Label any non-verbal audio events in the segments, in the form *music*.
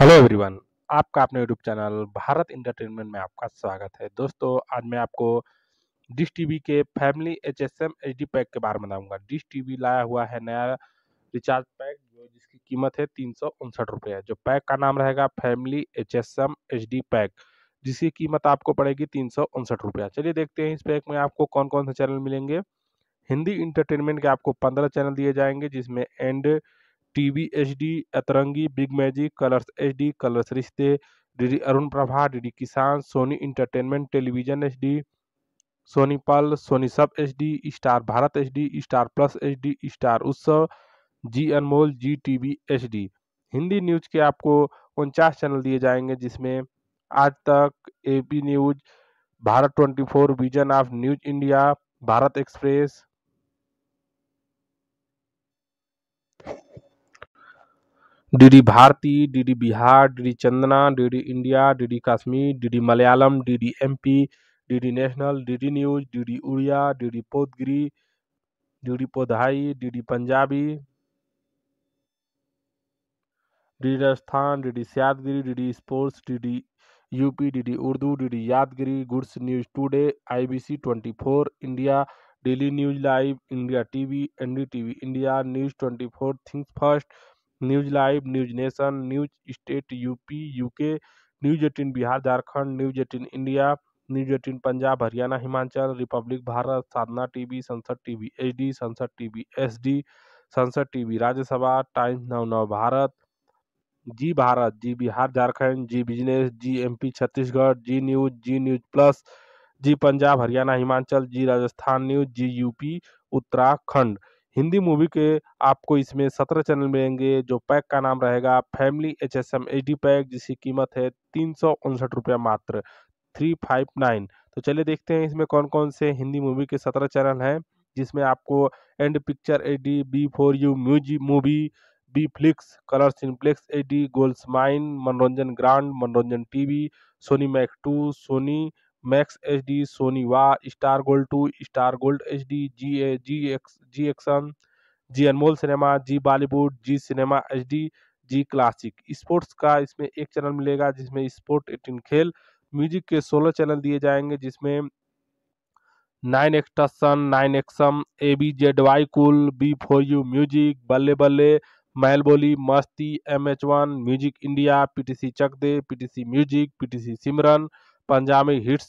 hello everyone आपका अपने YouTube channel Bharat entertainment में आपका स्वागत है दोस्तों आज मैं आपको डिश टीवी के family H S M H D pack के बारे में बताऊंगा डिश टीवी लाया हुआ है नया रिचार्ज पैक जो जिसकी कीमत है तीन सौ उनसठ रुपये जो पैक का नाम रहेगा family H S M H D pack जिसकी कीमत आपको पड़ेगी तीन सौ उनसठ रुपया चलिए देखते हैं इस पैक में आपको कौन कौन से चैनल मिलेंगे हिंदी इंटरटेनमेंट के आपको पंद्रह चैनल दिए जाएंगे जिसमें and TV HD Atrangi Big Magic Colors HD Colors Rishtey DD Arun Prabha DD Kisan Sony Entertainment Television HD Sony Pal Sony SAB HD Star Bharat HD Star Plus HD Star Utsav Zee Anmol Zee TV HD Hindi news के आपको उनचास channel दिए जाएंगे जिसमें Aaj Tak AP news Bharat 24 vision of news India Bharat Express DD Bharati DD Bihar DD Chandana DD India DD Kashmir DD Malayalam DD MP DD national DD news DD Oriya DD पोदगिरी DD Podhigai DD Punjabi DD Rajasthan DD सियादगिरी DD sports DD UP DD Urdu DD Yadagiri goods news today IBC 24 India daily news live India TV NDTV India news 24 things first news live news nation news state UP UK news eighteen Bihar Jharkhand news eighteen India news eighteen Punjab Haryana Himachal Republic Bharat साधना TV Sansad TV HD Sansad TV SD Sansad TV Rajya Sabha Times now Nav Bharat Zee Bharat Zee Bihar Jharkhand Zee business Zee MP Chhattisgarh Zee news Zee news plus Zee Punjab Haryana Himachal Zee Rajasthan news Zee UP Uttarakhand Hindi movie के आपको इसमें सत्रह channel मिलेंगे जो pack का नाम रहेगा family H S M H D pack जिसकी कीमत है तीन सौ उनसठ रुपया मात्र थ्री फाइव नाइन तो चलिए देखते हैं इसमें कौन कौन से हिंदी मूवी के सत्रह चैनल हैं जिसमें आपको and picture A D B four U music movie B flicks Colors Cineplex A D goals माइन Manoranjan grand Manoranjan T V Sony Max two Sony Max H D Sony Wah Star Gold two Star Gold H D Zee A Zee X Zee action Zee Anmol cinema Zee Bollywood Zee cinema H D Zee classic sports का इसमें एक channel मिलेगा जिसमें sport eighteen खेल music के सोलह channel दिए जाएंगे जिसमें नाइन एक्सटन nine XM A B Z Y cool B four U music Balle Balle मैल बोली Masti M H one music India PTC Chak De PTC music PTC Simran Punjabi hits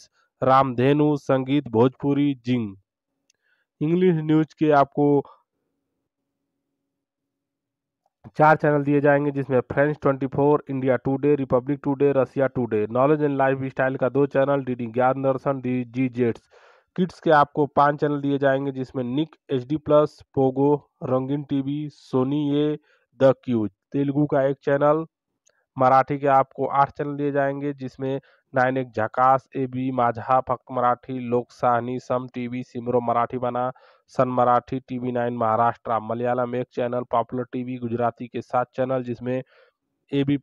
Ramdhenu Sangeet Bhojpuri जिंग इंग्लिश न्यूज के आपको चार चैनल दिए जाएंगे जिसमें French 24, India today Republic today Russia today knowledge and lifestyle का दो channel D D Gyan Darshan D G jets kids के आपको पांच चैनल दिए जाएंगे जिसमें Nick H D plus Pogo Rangeen TV Sony Yay the Qs Telugu का एक चैनल मराठी के आपको आठ चैनल दिए जाएंगे जिसमें नाइन एक झकास ए बी माझा फक्त मराठी लोकसाहनी Saam TV Shemaroo Marathi bana Sun Marathi V nine Maharashtra Malayalam एक चैनल पॉपुलर टीवी गुजराती के सात चैनल जिसमें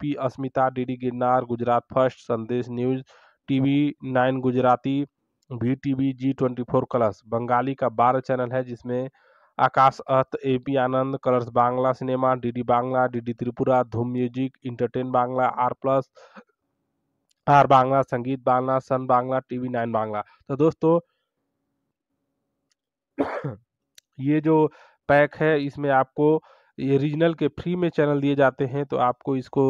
P Asmita DD Girnar Gujarat first Sandesh news T V nine Gujarati V TV Zee twenty four Colors Bengali का बारह चैनल है जिसमें Aakash Aath A P Anand Colors Bangla cinema DD Bangla D D Tripura Dhoom music entertain Bangla R plus are Bangla Sangeet Bangla Sun Bangla TV nine Bangla तो दोस्तों *coughs* ये जो पैक है इसमें आपको ये रीजनल के फ्री में चैनल दिए जाते हैं तो आपको इसको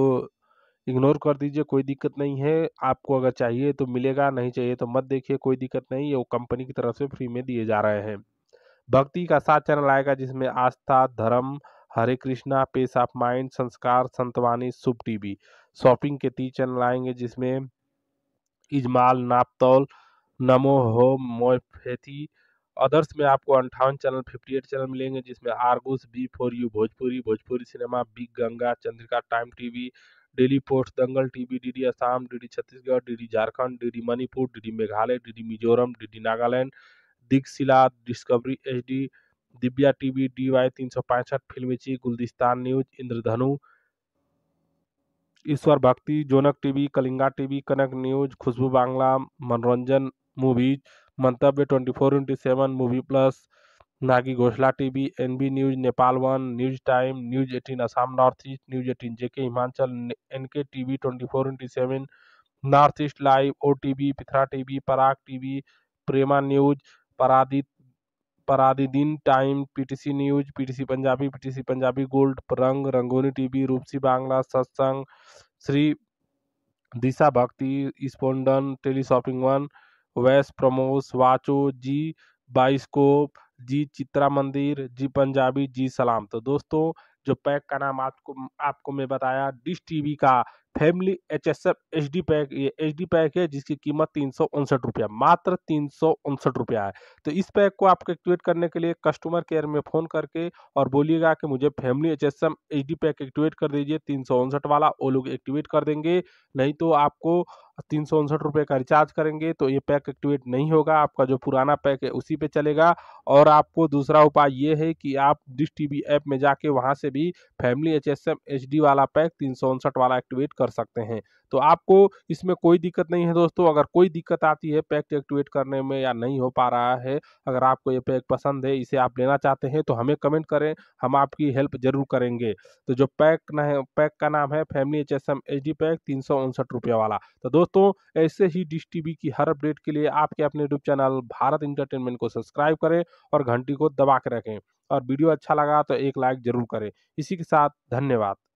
इग्नोर कर दीजिए कोई दिक्कत नहीं है आपको अगर चाहिए तो मिलेगा नहीं चाहिए तो मत देखिए कोई दिक्कत नहीं ये वो कंपनी की तरफ से फ्री में दिए जा रहे हैं भक्ति का सात चैनल आएगा जिसमें Aastha Dharma Hare Krishna peace of mind Sanskar Santvani soup TV shopping के तीन चैनल आएंगे जिसमें इजमाल नापतौल नमो हो मोफेथी अदर्स में आपको अंठावन चैनल फिफ्टी एट चैनल मिलेंगे जिसमें आर्गुस B for U Bhojpuri Bhojpuri cinema Big Ganga Chandrika time TV daily post Dangal TV DD Assam DD Chhattisgarh DD Jharkhand DD Manipur DD Meghalaya DD Mizoram DD Nagaland दिग्शिला Discovery D Divya TV D Y तीन सौ पैंसठ फिल्मीची गुलदिस्तान news Indradhanu Ishwar Bhakti Jonak TV Kalinga TV Kanak news Khushboo Bangla Manoranjan movies Mantavya twenty four into seven movie plus नागी घोषला TV NB news Nepal one news time news eighteen Assam north east news eighteen JK Himachal N K T V twenty four into seven north east live O T V पिथरा T V Parag T V Prameya news परादित परारी दिन time PTC news PTC Punjabi PTC Punjabi gold रंग रंगोनी TV रूपसी बांग्ला सत्संग श्री दिशा भक्ति स्पोंडन tele shopping one वैस प्रमोस वाचो जी बाइस्कोप जी चित्रा मंदिर जी पंजाबी जी सलाम तो दोस्तों जो पैक का नाम आपको आपको मैं बताया डिश टीवी का family H S F H D pack ये एच डी पैक है जिसकी कीमत तीन सौ उनसठ रुपया मात्र तीन सौ उनसठ रुपया है तो इस पैक को आपको एक्टिवेट करने के लिए कस्टमर केयर में फ़ोन करके और बोलिएगा कि मुझे family H S M H D pack activate कर दीजिए तीन सौ उनसठ वाला वो लोग एक्टिवेट कर देंगे नहीं तो आपको तीन सौ उनसठ रुपये का रिचार्ज करेंगे तो ये पैक एक्टिवेट नहीं होगा आपका जो पुराना पैक है उसी पे चलेगा और आपको दूसरा उपाय ये है कि आप डिश टी ऐप में जाके वहाँ से भी family H S M H D वाला पैक तीन सौ उनसठ वाला एक्टिवेट कर सकते हैं तो आपको इसमें कोई दिक्कत नहीं है दोस्तों अगर कोई दिक्कत आती है पैक एक्टिवेट करने में या नहीं हो पा रहा है अगर आपको ये पैक पसंद है इसे आप लेना चाहते हैं तो हमें कमेंट करें हम आपकी हेल्प जरूर करेंगे तो जो पैक ना है पैक का नाम है family H S M H D pack तीन सौ उनसठ रुपये वाला तो दोस्तों ऐसे ही डिश टी वी की हर अपडेट के लिए आपके अपने यूट्यूब चैनल भारत इंटरटेनमेंट को सब्सक्राइब करें और घंटी को दबा के रखें और वीडियो अच्छा लगा तो एक लाइक जरूर करें इसी के साथ धन्यवाद